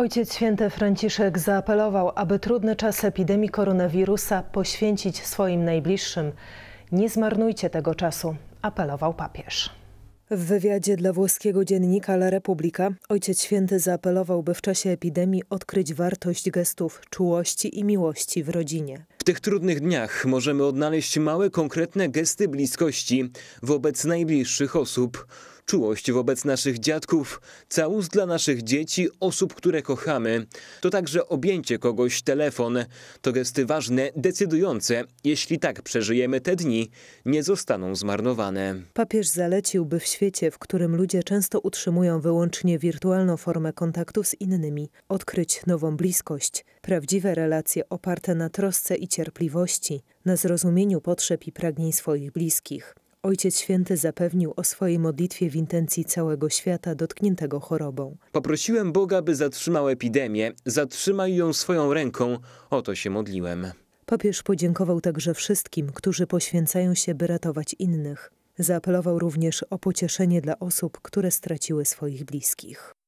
Ojciec Święty Franciszek zaapelował, aby trudny czas epidemii koronawirusa poświęcić swoim najbliższym. Nie zmarnujcie tego czasu, apelował papież. W wywiadzie dla włoskiego dziennika La Repubblica Ojciec Święty zaapelował, by w czasie epidemii odkryć wartość gestów czułości i miłości w rodzinie. W tych trudnych dniach możemy odnaleźć małe, konkretne gesty bliskości wobec najbliższych osób. Czułość wobec naszych dziadków, całus dla naszych dzieci, osób, które kochamy. To także objęcie kogoś telefon. To gesty ważne, decydujące. Jeśli tak przeżyjemy te dni, nie zostaną zmarnowane. Papież zalecił, by w świecie, w którym ludzie często utrzymują wyłącznie wirtualną formę kontaktu z innymi, odkryć nową bliskość, prawdziwe relacje oparte na trosce i cierpliwości, na zrozumieniu potrzeb i pragnień swoich bliskich. Ojciec Święty zapewnił o swojej modlitwie w intencji całego świata dotkniętego chorobą. Poprosiłem Boga, by zatrzymał epidemię. Zatrzymaj ją swoją ręką. Oto się modliłem. Papież podziękował także wszystkim, którzy poświęcają się, by ratować innych. Zaapelował również o pocieszenie dla osób, które straciły swoich bliskich.